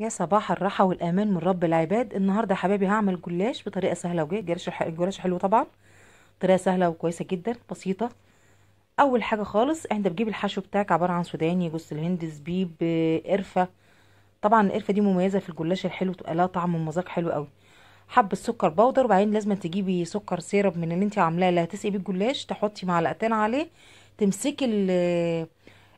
يا صباح الراحة والأمان من رب العباد النهاردة حبايبي هعمل جلاش بطريقة سهلة وجيه جلاش الجلاش حلو طبعا طريقة سهلة وكويسة جدا بسيطة أول حاجة خالص انت بتجيب الحشو بتاعك عبارة عن سوداني جوز الهند زبيب قرفة طبعا القرفة دي مميزة في الجلاش الحلو تبقى لها طعم ومذاق حلو قوي حبة سكر بودر وبعدين لازم تجيبي سكر سيرب من اللي انت عاملاه اللي هتسقي بيه الجلاش تحطي معلقتين عليه تمسكي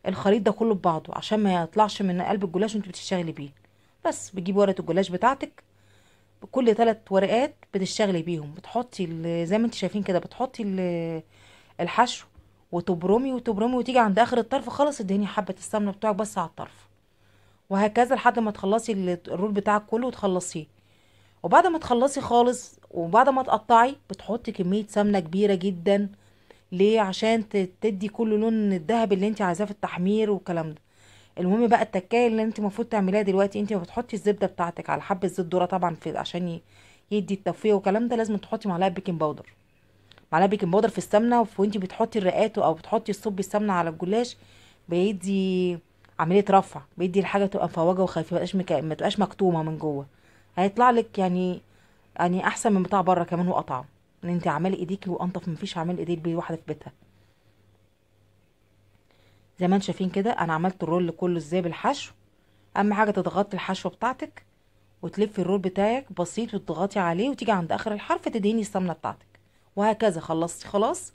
الخليط ده كله ببعضه عشان ما يطلعش من قلب الجلاش وانت بتشتغلي بيه بس بتجيبي ورقه الجلاش بتاعتك كل ثلاث ورقات بتشتغلي بيهم بتحطي زي ما انت شايفين كده بتحطي الحشو وتبرمي وتبرمي وتيجي عند اخر الطرف خالص ادهني حبه السمنه بتوعك بس على الطرف وهكذا لحد ما تخلصي الرول بتاعك كله وتخلصيه وبعد ما تخلصي خالص وبعد ما تقطعي بتحطي كميه سمنه كبيره جدا ليه عشان تدي كل لون الذهب اللي انت عايزاه في التحمير والكلام ده المهم بقى التكايه اللي انت المفروض تعمليها دلوقتي انت ما بتحطي الزبده بتاعتك على حبه زيت ذره طبعا في عشان يدي التوفيق والكلام ده لازم تحطي معلقه بيكنج باودر معلقه بيكنج باودر في السمنه وانت بتحطي الرقات او بتحطي الصب السمنه على الجلاش بيدي عمليه رفع بيدي الحاجه تبقى مفوجه وخفيفه ما تبقاش مك... مكتومه من جوه هيطلع لك يعني يعني احسن من بتاع بره كمان واطعم ان انت عامله ايديكي وانطف مفيش عامل ايديك واحده في بيتها زي ما انتم شايفين كده انا عملت الرول كله ازاي بالحشو اهم حاجه تضغطي الحشوه بتاعتك وتلفي الرول بتاعك بسيط وتضغطي عليه وتيجي عند اخر الحرف تدهني السمنه بتاعتك وهكذا خلصتي خلاص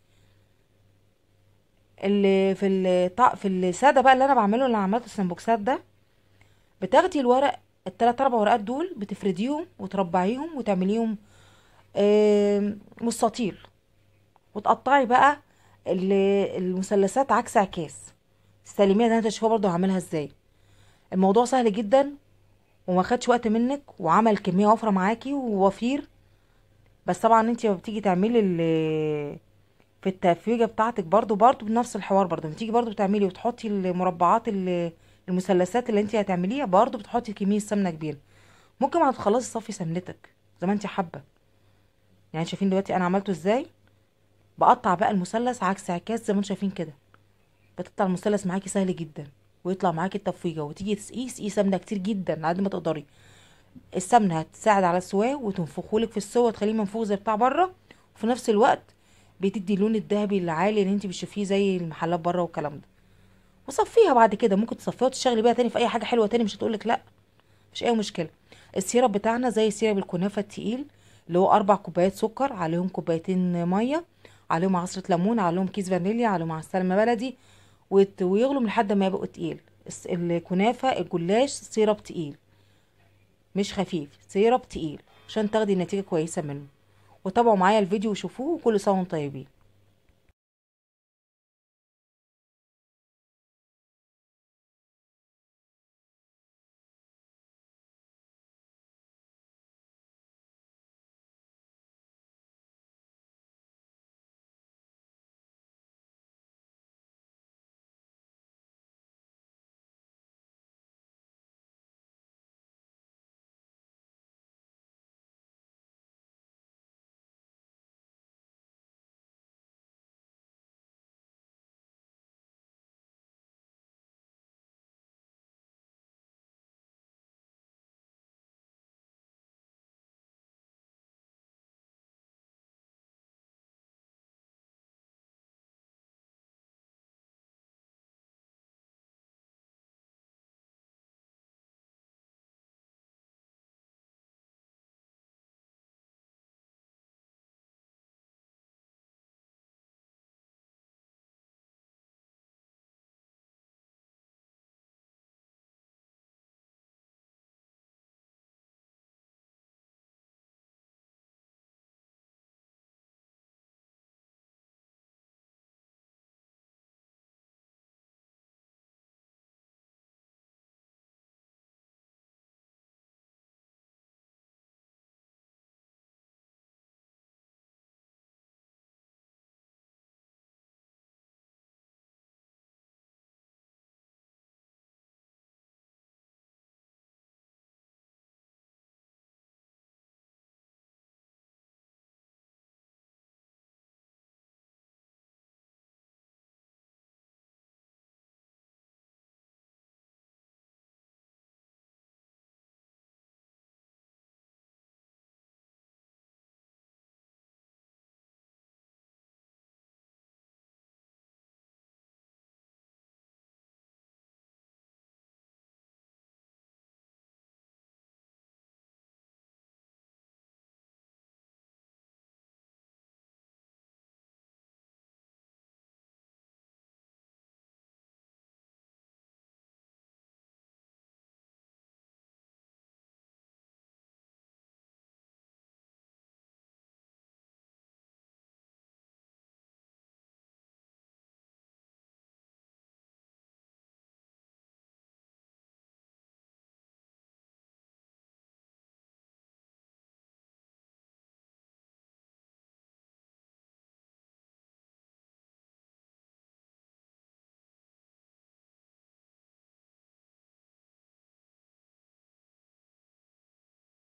اللي في الطق في الساده بقى اللي انا بعمله اللي عملته السنبوكسات ده بتاخدي الورق التلات اربع ورقات دول بتفرديهم وتربعيهم وتعمليهم مستطيل وتقطعي بقى المثلثات عكس عكاس استلميها ده انت تشوفها برضه هعملها ازاي الموضوع سهل جدا وما خدش وقت منك وعمل كميه وفره معاكي ووفير بس طبعا انت لما بتيجي تعملي في التفويجه بتاعتك برضو برضو بنفس الحوار برضو بتيجي برضو بتعملي وتحطي المربعات المثلثات اللي انت هتعمليها برضو بتحطي كميه سمنه كبيره ممكن بعد تخلصي صفي سمنتك زي ما انت حابه يعني شايفين دلوقتي انا عملته ازاي بقطع بقى المثلث عكس عكاز زي ما انتم شايفين كده بتطلع المثلث معاكي سهل جدا ويطلع معاكي التفويجه وتيجي تسقي سقي سمنه كتير جدا قد ما تقدري السمنه هتساعد على السواه وتنفخهولك في السوه تخليه منفوخ زي بتاع بره وفي نفس الوقت بتدي اللون الذهبي العالي اللي انت بتشوفيه زي المحلات بره والكلام ده وصفيها بعد كده ممكن تصفيها وتشتغلي بيها تاني في اي حاجه حلوه تاني مش هتقولك لا مش اي مشكله السيرب بتاعنا زي سيرب الكنافه التقيل اللي هو اربع كوبايات سكر عليهم كوبايتين ميه عليهم عصره ليمون عليهم كيس فانيليا عليهم عسل بلدي ويغلم لحد ما يبقوا تقيل الكنافة الجلاش سيرب تقيل مش خفيف سيرب تقيل عشان تاخدي نتيجة كويسة منه وتابعوا معايا الفيديو وشوفوه وكل سنة وانتم طيبين